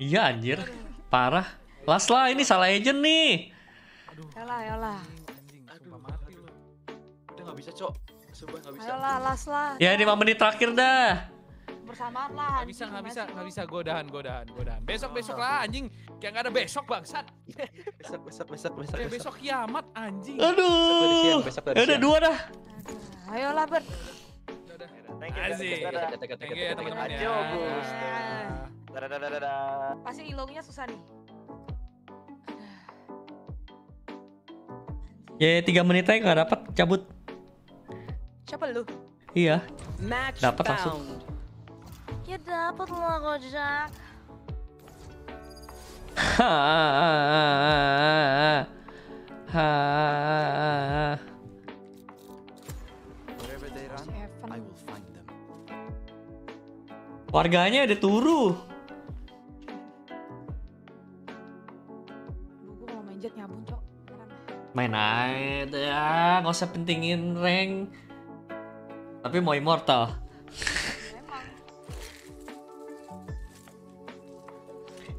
Iya anjir, parah. Lasla ini salah agent nih. Yalah, yalah. Aduh, mati lu. Udah gak bisa, Cok. Sumpah gak bisa. Ayolah, Lasla. Ya, 5 menit terakhir dah. Bersamaan lah. Gak bisa, gak bisa, gak bisa. godahan godahan gue Besok-besok lah anjing. Kayak gak ada besok, bangsat. besok, besok, besok, besok. Kayak besok kiamat, anjing. Aduh. Besok dari siang, Udah ya dua dah. Ayolah, Bert. Thank you, thank you, thank you, thank you, thank you, thank you, thank you, thank you, thank you, thank you, thank you, thank you, thank you, Dadadadadada. Pasti ilongnya susah nih. Ya tiga menit aja gak dapat cabut. Siapa lu? Iya. Match dapat langsung. Ya dapat lah Gojak. Ha ha ha. Warganya ada turu. main aja ya nggak usah pentingin rank tapi mau immortal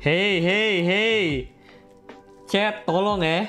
Hei, hei, hei. Chat, tolong ya.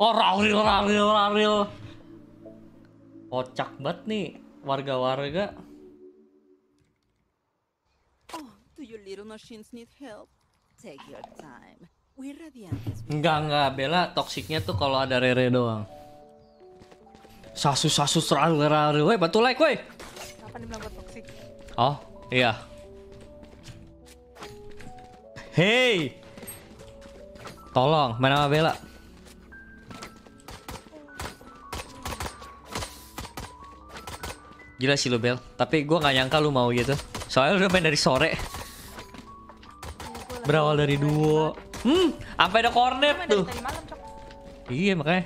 Orang oh, real, orang real, real. Kocak banget nih warga-warga. Oh, do your little machines need help? Take your time. We're radiantes. Enggak, enggak, Bella. Toksiknya tuh kalau ada Rere doang. Sasu sasu serang rere, woi, batu like, woi. Apa dibilang buat toksik? Oh, iya. Hey, tolong, mana Bella. Gila sih lu Bel, tapi gue gak nyangka lu mau gitu Soalnya lu udah main dari sore Berawal dari duo Hmm, sampai ada cornet tuh Iya makanya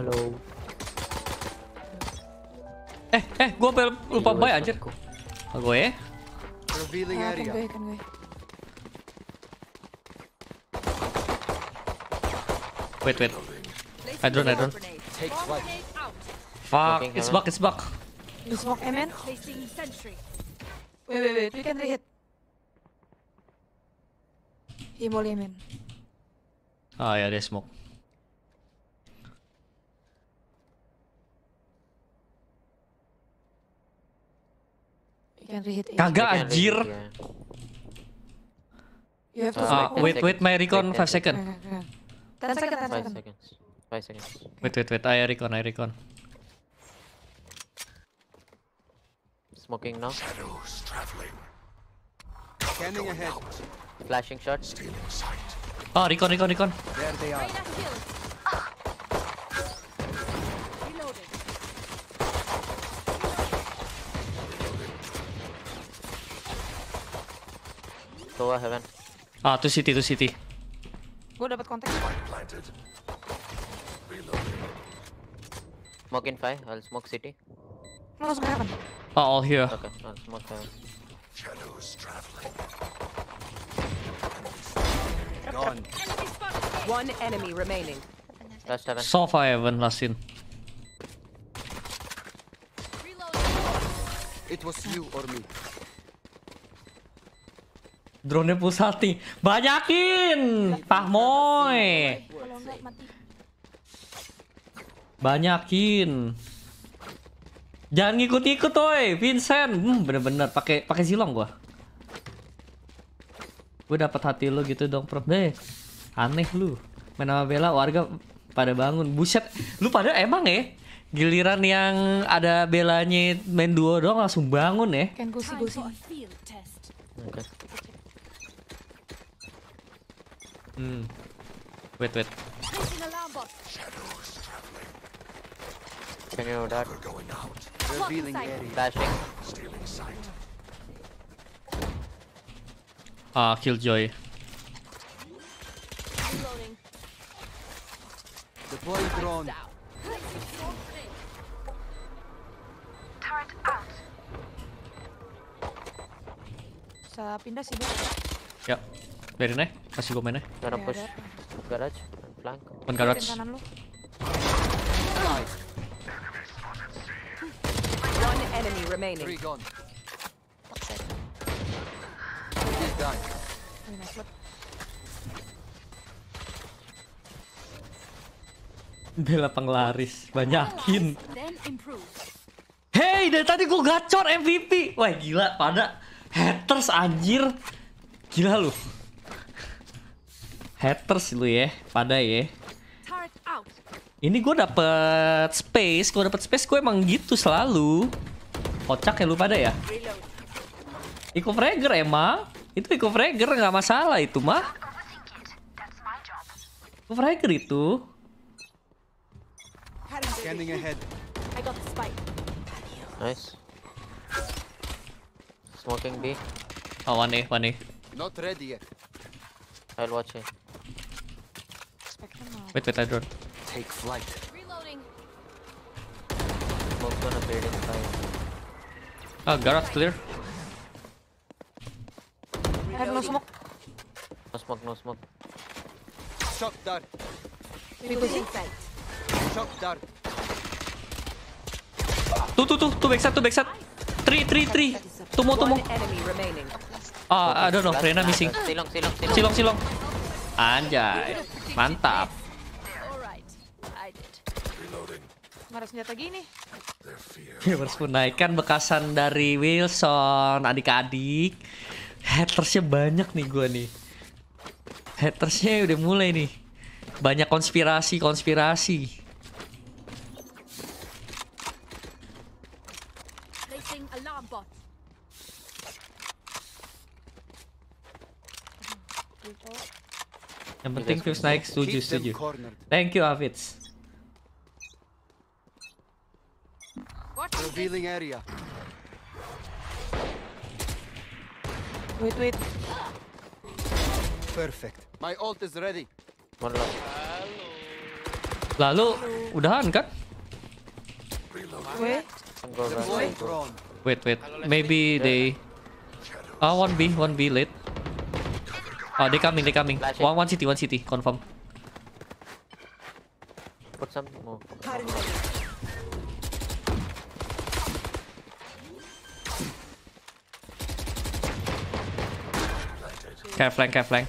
Halo Eh, eh, gue lupa iya, bay anjir Oh gue ya. Ah, ya, ya? Wait, wait I drone, Take flight Ah, Fuck, it's back, it's back. You smoke M, man? Wait, wait, wait, we can re-hit. He molly man. Ah yeah, they smoke. We can Kagak anjir. You uh, wait, wait, my recon 5 second. 10 second, 10 second. seconds. 5 seconds. Wait, wait, wait, I recon, I recon. Smoking now. Shadows traveling. Scanning ahead. Out. Flashing shots. Stealing sight. Oh, recon, recon, recon. There they are. Toa heaven. Ah, to city, to city. Go dapat contact. Spike planted. Reloading. Smoke in five. I'll smoke city. Oh, all here. Okay, One enemy remaining. Last seven. So far, Evan, last It was you or me. Drone pusati, Banyakin, Pak Banyakin. Jangan ngikut ngikut woi, Vincent. Hmm, bener-bener pakai pakai silong gua. Gue dapat hati lu gitu dong, Prof. Deh. Aneh lu. Main sama Bella warga pada bangun. Buset, lu pada emang ya? Giliran yang ada Belanya main duo doang langsung bangun ya. Kan Hmm. Wait, wait. Can you dodge? Revealing area. Bashing. Ah, kill Joy. Deploy drone. pindah sini. Ya. Biarin aja. Kasih gue main aja. Gonna ya, push. Garage. Flank. On garage enemy remaining. Three gone. He's Bela penglaris, banyakin. Hey, dari tadi gue gacor MVP. Wah gila, pada haters anjir. Gila lu. Haters lu ya, pada ya. Ini gue dapet space, gue dapet space gue emang gitu selalu kocak ya lu pada ya Iko Frager emang itu Iko Frager nggak masalah itu mah Iko Frager itu Scanning ahead. I got the spike. Nice. Smoking B. Oh, one A, one A. Not ready yet. I'll watch it. Wait, wait, I drone. Take flight. Reloading. Smoke gonna a in side. Uh, ah, garage clear. I have no smoke. No smoke, no smoke. Shock dart. Reloading inside. Shock dart. Tuh, tuh, tuh, tuh, backside, tuh, backside. Three, three, three. Tumo, tumo. Ah, more. I don't know. Rena missing. Silong, silong, silong. Silong, silong. Anjay. Mantap. Alright, I did. Reloading. Gak ada senjata gini. Ya harus menaikkan bekasan dari Wilson adik-adik. Hatersnya banyak nih gua nih. Hatersnya udah mulai nih. Banyak konspirasi-konspirasi. Yang penting views naik setuju setuju. Thank you Avits. Revealing area. Wait, wait. Perfect. My ult is ready. Lalu, Lalu udahan kan? Wait. Wait, wait. Maybe they. Ah, one B, one B late. Oh, they coming, they coming. One, one city, one city, confirm. Put some more. Kayak flank, kayak flank.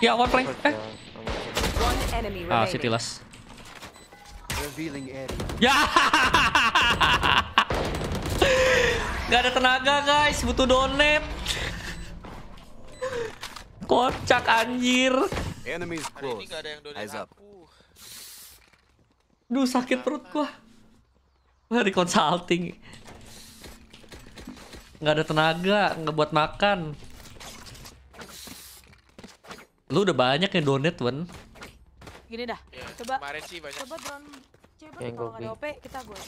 Ya, one flank. Eh. Ah, city si Ya. Gak ada tenaga, guys. Butuh donate. Kocak anjir. Eyes up. Duh, sakit perut gua. Dari consulting nggak ada tenaga nggak buat makan lu udah banyak yang donate Wen gini dah ya, coba kemarin sih banyak coba drone coba kalau nggak ada OP kita gue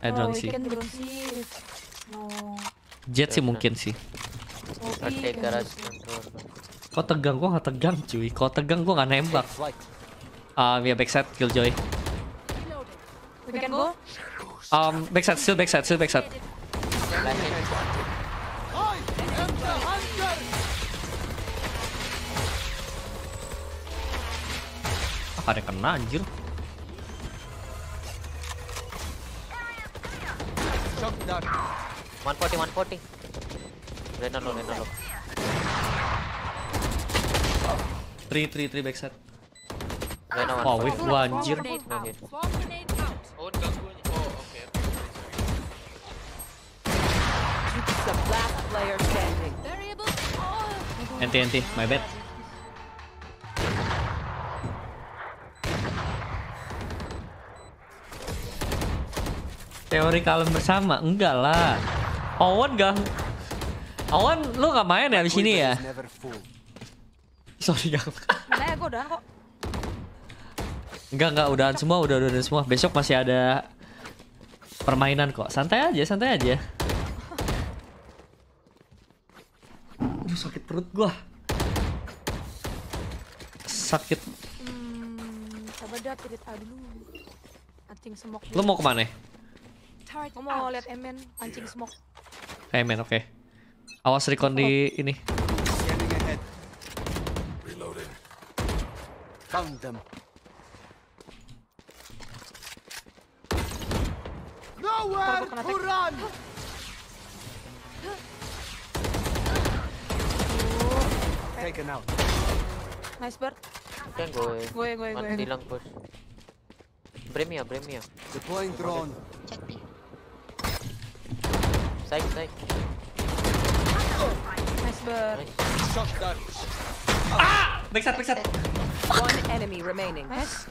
eh drone sih drone sih no jet sih mungkin sih Oke, gitu. Kok tegang? Gua nggak tegang, cuy. Kok tegang gua nggak nembak. Um, ya backset backside kill Joy. We can go. Um, backside, still backside, still backside sebelahnya ah, ada kena anjir One forty, one forty. Render lo, render lo. Three, three, three backside. Render one. Oh, with one, anjir. No Enti, enti, my bad. Teori kalian bersama? Enggak lah. Owen gak... Owen, lu gak main ya di sini ya? Sorry, gak... Enggak, Enggak, udahan semua, udah, udah, udah semua. Besok masih ada permainan kok. Santai aja, santai aja. perut gua sakit hmm, coba mau kemana mau lihat Emen pancing smoke eh, Emen oke okay. awas recon di ini Nowhere to run! taken out. Nice bird. Kan eh. gue. Gue gue gue. Mati lang bos. Premia premia. Deploying drone. Check B. Side, side. Nice bird. Nice. Shot down. Ah! make backside. One enemy remaining. Nice.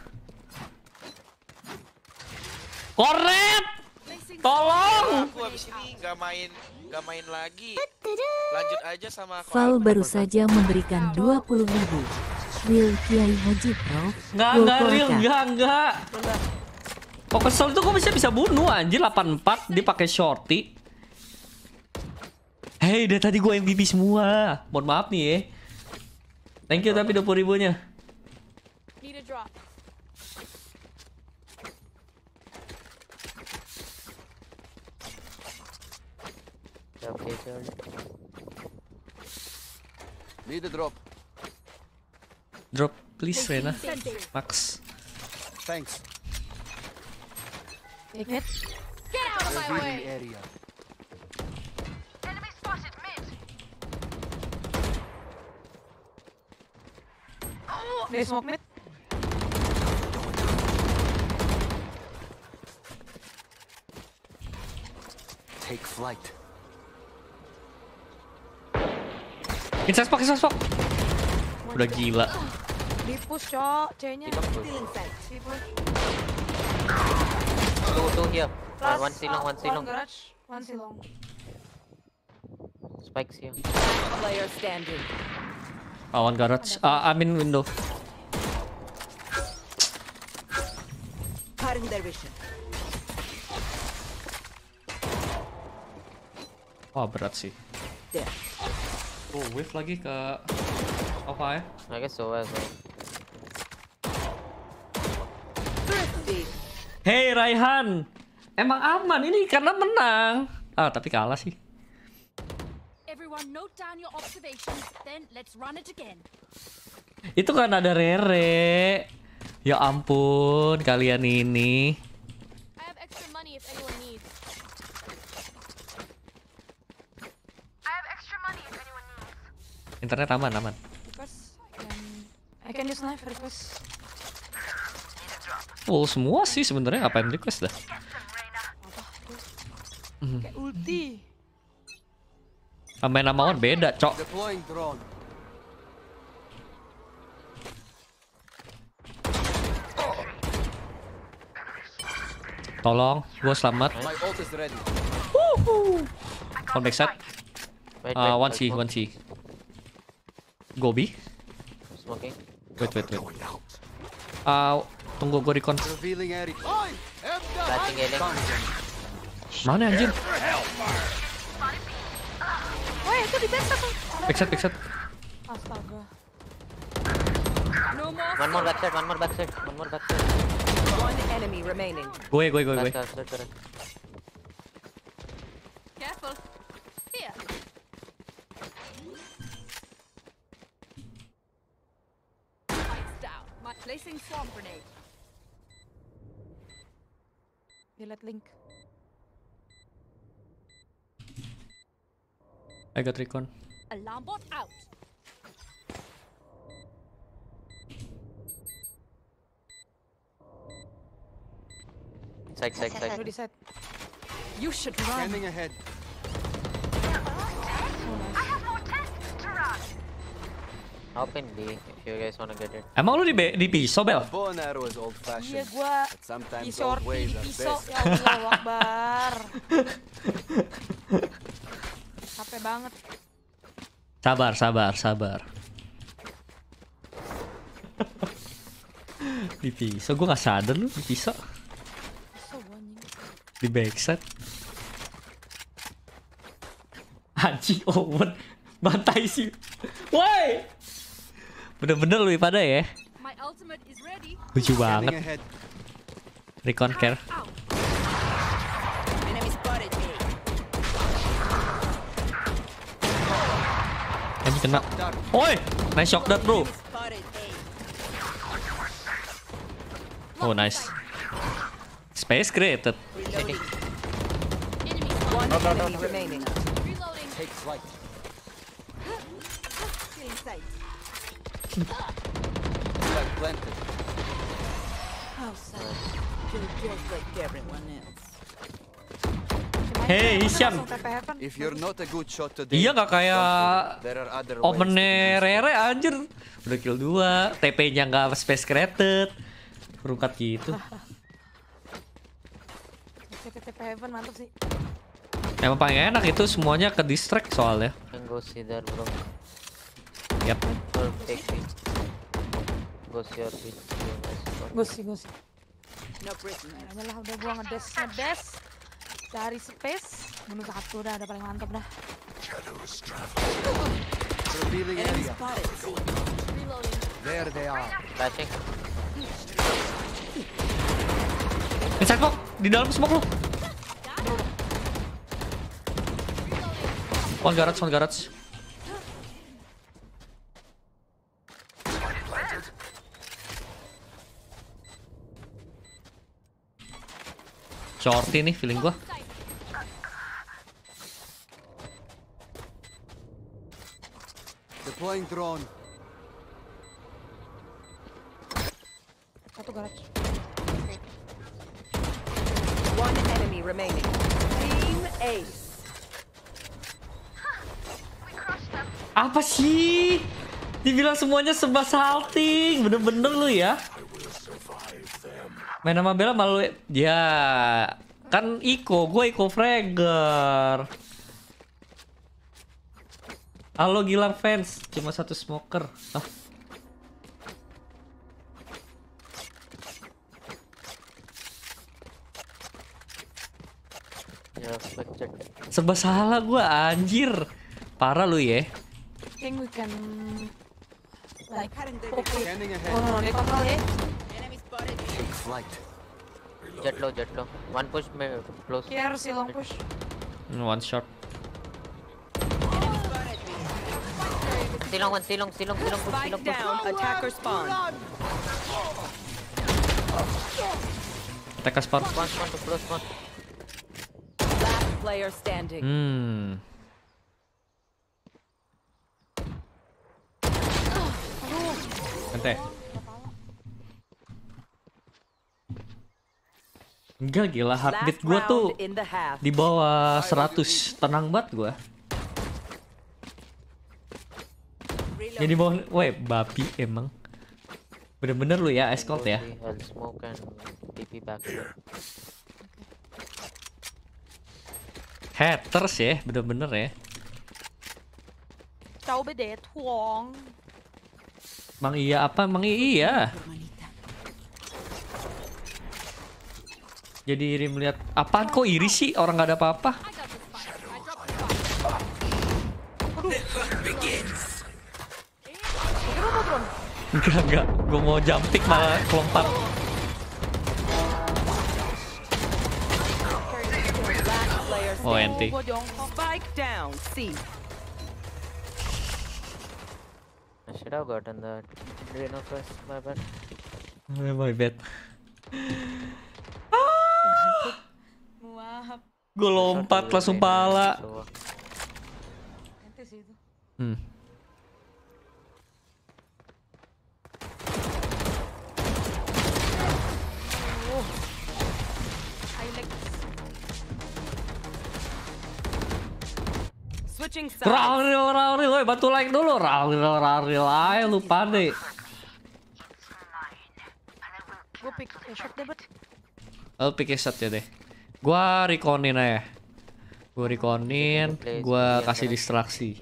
Korep! Tolong! Aku habis ini nggak main nggak main lagi. Lanjut aja sama Val baru saja memberikan dua puluh ribu. Real Kiai Haji Pro. Enggak, enggak, real, enggak, enggak. Fokus soul itu kok bisa bisa bunuh anjir 84 dia pakai shorty. Hei, udah tadi gue MVP semua. Mohon maaf nih ya. Thank you tapi 20 ribunya. Need a drop. Okay, sir. Need a drop. Drop, please, Rena. Max. Thanks. Take it. Get out of my way! Area. Enemy spotted mid. Oh, they smoke mid. Take flight. Inside smoke, inside smoke. Udah gila. Dipus, cok. C-nya. Two, two here. Plus, one silong, one silong. One silong. Spikes here. Player standing. Oh, one garage. Uh, I'm in window. Firing their vision. Wah, berat sih. Oh, wave lagi ke apa ya? Mereka Sova so. Hey Raihan, emang aman ini karena menang. Ah, tapi kalah sih. Everyone note down your observations, then let's run it again. Itu kan ada Rere. Ya ampun, kalian ini. Internet aman, aman. Full semua sih sebenarnya ngapain request dah. Mm. Kayak Sama nama on beda, cok. Tolong, gue selamat. Wuhu. On backside. Uh, one C, one C. Go B. Smoking. Wait, wait, wait. Uh, tunggu gue recon. Mana anjir? Woi, itu di base satu. Backside, backside. Astaga. No more. One more backside, one more backside, one more backside. One enemy remaining. Gue, gue, gue, gue. Careful. Placing swamp grenade. Weer let link. I got recon. Alarm bot out. Side, side, side. You should run. Standing ahead. Open B if you guys wanna get it. Emang lu di B, di pisau bel? Iya gua pisau di pisau ya Allah wakbar. Capek banget. Sabar, sabar, sabar. di pisau gua gak sadar lu di pisau. Di backside. Haji Owen bantai sih. Woi! Bener-bener lebih pada ya. Lucu banget. Recon care. Eh, ini kena. Oi, nice shock dart bro. Oh nice. Space created. Okay. No, no, no, Like planted. How You're just like everyone else. Iya nggak kayak Omennya Rere anjir Udah kill 2 TP nya nggak space created Rungkat gitu TP Heaven mantap sih Emang paling enak itu semuanya ke distract soalnya Tunggu Yap. Well, udah gua ngedes, ngedes. Dari space bunuh satu dah, ada paling mantap dah. There they are. Flashing. di dalam smoke lu. One garage, one garage. shorty nih feeling gua deploying drone satu garage one enemy remaining team ace apa sih dibilang semuanya sebas salting bener-bener lu ya Main sama Bella malu ya kan Iko, gue Iko Frager Halo gila fans, cuma satu smoker. Ah. Ya, Sebab salah gue anjir. Parah lu ya. like... oh, Jet low, jet low. One push, me close. Here, see long push. No, hmm, One shot. long one, long, silong, long, push, long, push. attacker spawn. Attacker spawn. One, one, spawn, close, one. Last player standing. Hmm. Oh, Ente. Enggak gila, heartbeat gue tuh di bawah 100. Tenang banget gue. Jadi di bawah, weh, babi emang. Bener-bener lu ya, escort ya. Haters ya, bener-bener ya. Mang iya apa? Mang iya. Jadi iri melihat apaan kok iri sih orang nggak ada apa-apa. Enggak enggak, gue mau jumping malah kelompat. Oh, ente. I should have gotten that. Reno first, my bad. Eh, my bad. Gue lompat langsung pala. Hmm. Rauril, rauril, woi batu like dulu. Rauril, rauril, ayo lupa deh. Gue pick eh, shot dapat. Lalu pikir set ya deh. Gua reconin aja. Gua reconin, gua kasih distraksi.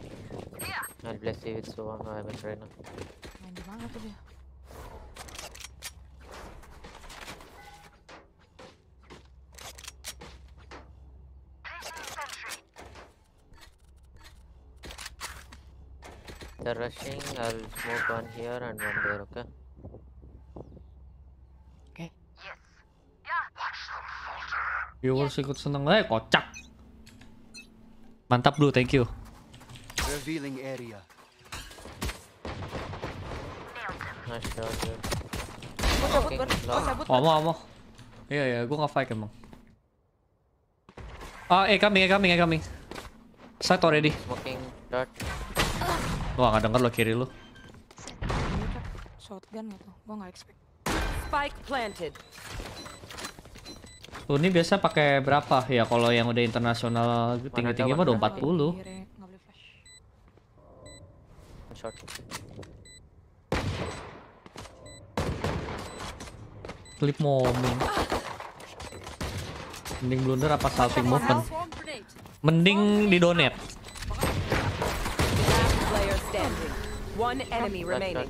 the rushing, I'll smoke on here and one there, okay? Viewers ikut seneng lah, eh, kocak. Mantap dulu, thank you. Revealing area. Nice cabut oh, cabut, Ber. Gue cabut. Iya, iya. Gue nge-fight emang. Ah, eh, kami, eh, kami. eh, coming. Eh, Side ready. Smoking dark. Lu gak denger lo kiri lo. Kan shotgun gitu. Gua nggak expect. Spike planted. Ini biasa pakai berapa? Ya kalau yang udah internasional tinggi-tinggi mah udah empat Clip momen. Mending blunder apa salting movement? Mending di donet. One enemy remaining.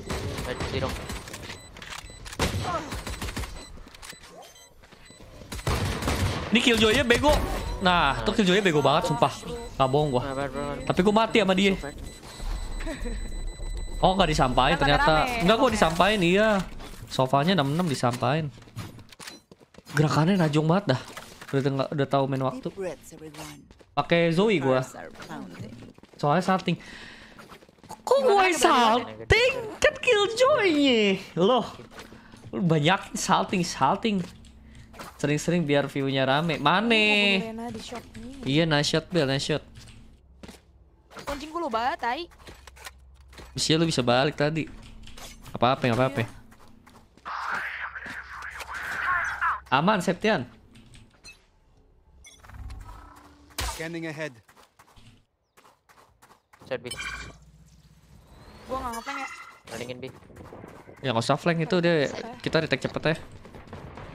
Ini Killjoy-nya bego. Nah, tuh nah. Killjoy-nya bego banget sumpah. Gak bohong gua. Nah, Tapi gua mati sama dia. Oh, gak disampain ternyata. Enggak gua disampain iya. Sofanya 66 disampain. Gerakannya najong banget dah. Udah enggak udah tahu main waktu. Pakai Zoe gua. Soalnya salting. Kok gue salting? Kan Killjoy-nya. Loh. Banyak salting-salting. Sering-sering biar viewnya rame. Mane. Iya, iya, nice shot, Bel, nice shot. Kuncing gue lo banget, tai. Bisa lu bisa balik tadi. Apa-apa, nggak apa-apa. Aman, Septian. Scanning ahead. Set B. Gua enggak ngapain ya. Landingin bi Ya enggak usah flank itu dia. Kita detect cepet ya.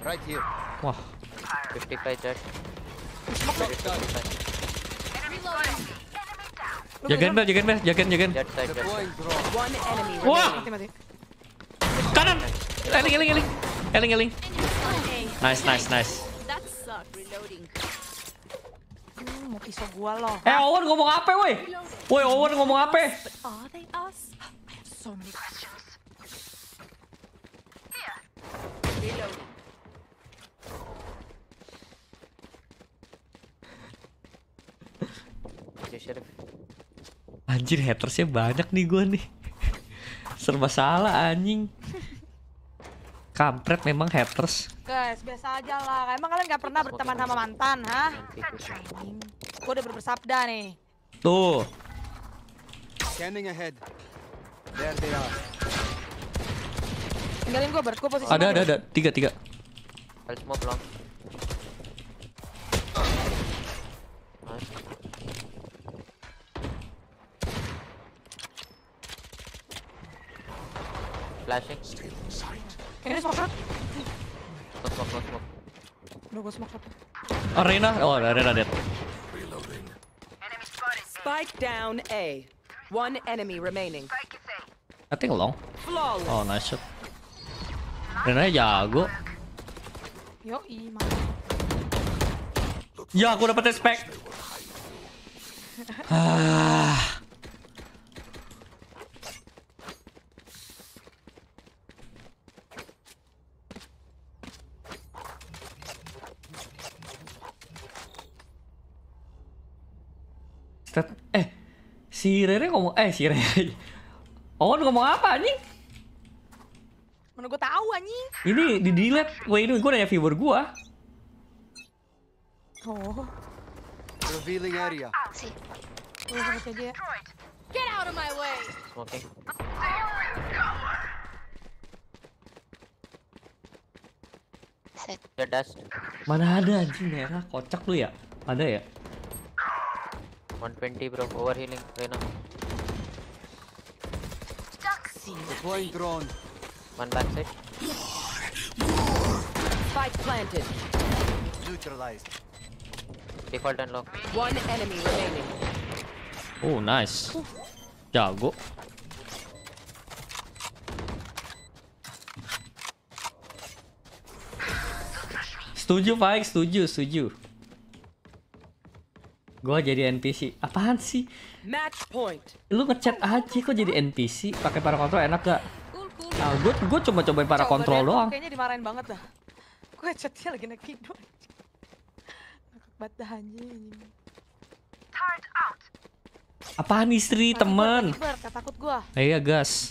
Wah. 55 Jagain bel, jagain bel, jagain, jagain. Wah. Kanan. Eling, eling, eling. Eling, eling. Nice, nice, nice. Hmm, eh, Owen ngomong apa, woi? Woi, Owen ngomong apa? anjir hatersnya banyak nih gua nih serba salah anjing kampret memang haters guys biasa aja lah emang kalian gak pernah berteman sama mantan ha gue udah berbersabda nih tuh scanning ahead there they are tinggalin gue posisi ada ada ada tiga tiga Ada semua belum flashing. Stealing sight. Can smoke No, go smoke Arena? Oh, Arena dead. Reloading. Enemy spotted. Spike down A. One enemy remaining. I think long. Flawless. Oh, nice shot. Rene jago. Yo, iman. Ya, aku dapat respect. ah. si Rere ngomong eh si Rere Owen ngomong apa anjing mana gue tau anjing ini di delete gue ini gue nanya viewer gue oh revealing area gue sama dia Get out of my way. Oke. Set. Mana ada anjing merah? Kocak lu ya? Ada ya? 120 bro, overhealing right now. Deploying drone. One backside. Fight planted. Neutralized. Default unlock. One enemy remaining. Oh, nice. Ooh. go. Setuju, Faik. Setuju, setuju. Gua jadi NPC. Apaan sih? Match point. Lu ngechat aja kok jadi NPC pakai para kontrol enak gak? Nah, gue gue cuma cobain para kontrol doang. Kayaknya dimarahin banget dah. Gue chatnya lagi naik doang. Ngakak banget dah anjing. Apaan istri teman? temen? takut, Iya gas.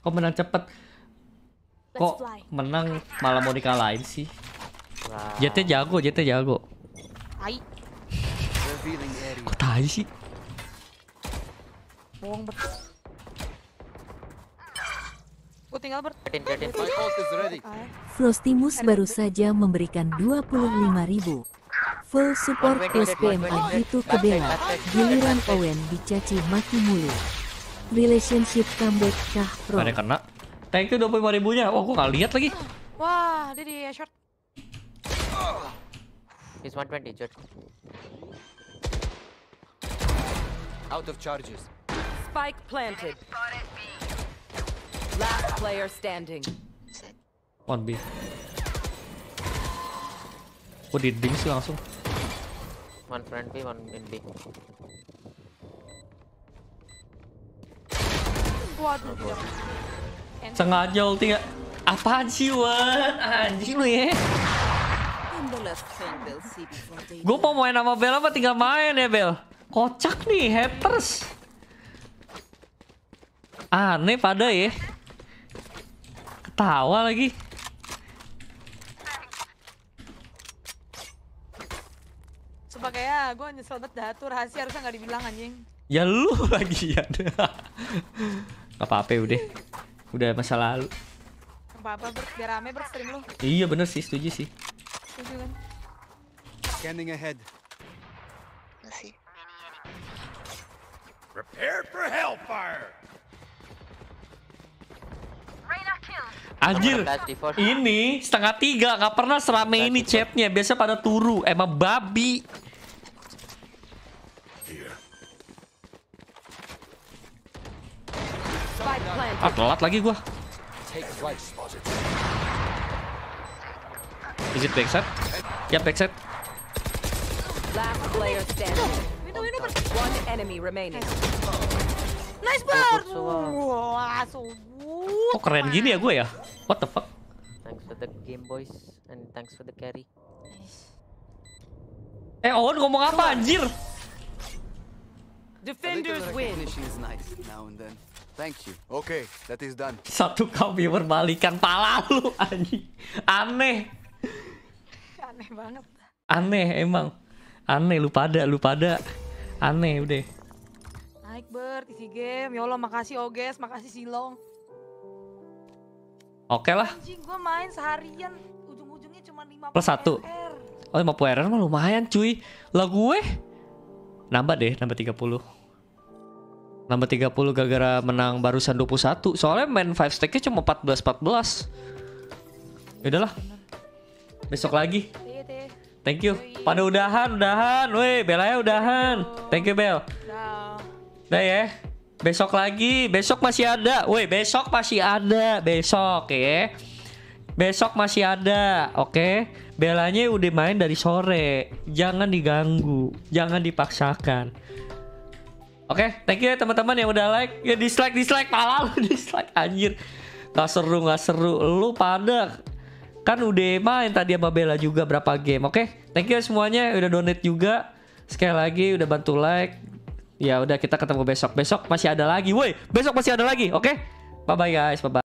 Kok menang cepet? Kok menang malah mau dikalahin sih? Nah. JT jago, JT jago. Tai. Kok tai sih? Bohong bet. Gua tinggal ber. Frostimus baru saja memberikan 25.000. ribu. Full support plus PMA itu ke Bella. Giliran Owen dicaci maki mulu. Relationship comeback kah pro? Mana kena? Thank you 25000 ribunya. Wah, gua nggak lihat lagi. Wah, dia di short. He's 120, jet. Out of charges. Spike planted. Last player standing. One B. What oh, did B also? One front B, one in B. Waduh. Oh, Sengaja ulti Apaan sih, Wan? Anjing lu ya. Gue mau main sama Bel apa tinggal main ya Bel? Kocak nih haters. Aneh pada ya. Ketawa lagi. Sumpah kayak gue nyesel banget dah tuh rahasia harusnya gak dibilang anjing. Ya lu lagi ya. gak apa-apa udah. Udah masa lalu. Gak apa-apa biar rame berstream lu. Iya bener sih setuju sih. Kan? scanning ahead masih nah, prepare for hellfire Anjir, ini setengah tiga nggak pernah serame ini chatnya. Biasa pada turu, emang babi. Iya. Ah, telat lagi gua. Is it backside? Yeah, backside. Last player standing. One enemy remaining. Nice bird. Wah, Kok keren gini ya gue ya? What the fuck? Thanks for the game boys and thanks for the carry. Eh, Owen ngomong apa anjir? Defenders win. is nice now and then. Thank you. okay, that is done. Satu kau berbalikan pala lu anjing. Aneh aneh banget aneh emang aneh lu pada lu pada aneh udah naik ber, isi game ya Allah makasih Oges makasih Silong oke lah anjing gue main seharian ujung-ujungnya cuma lima plus satu oh 50 error mah lumayan cuy lah gue nambah deh nambah tiga puluh. Nambah tiga puluh gara-gara menang barusan dua puluh satu. Soalnya main five stacknya cuma empat belas, empat belas. Yaudahlah Besok lagi Thank you. Pada udahan, udahan. Woi, Bella ya udahan. Thank you, Bel. Udah ya. Besok lagi, besok masih ada. Woi, besok masih ada, besok ya. Besok masih ada, oke? Okay? Belanya udah main dari sore. Jangan diganggu, jangan dipaksakan. Oke, okay, thank you ya teman-teman yang udah like. Ya dislike, dislike, malah lu dislike anjir. Gak seru, gak seru. Lu pada Kan udah main tadi sama Bella juga berapa game. Oke, okay? thank you semuanya udah donate juga. Sekali lagi udah bantu like. Ya udah kita ketemu besok. Besok masih ada lagi. Woi, besok masih ada lagi. Oke. Okay? Bye bye guys. Bye bye.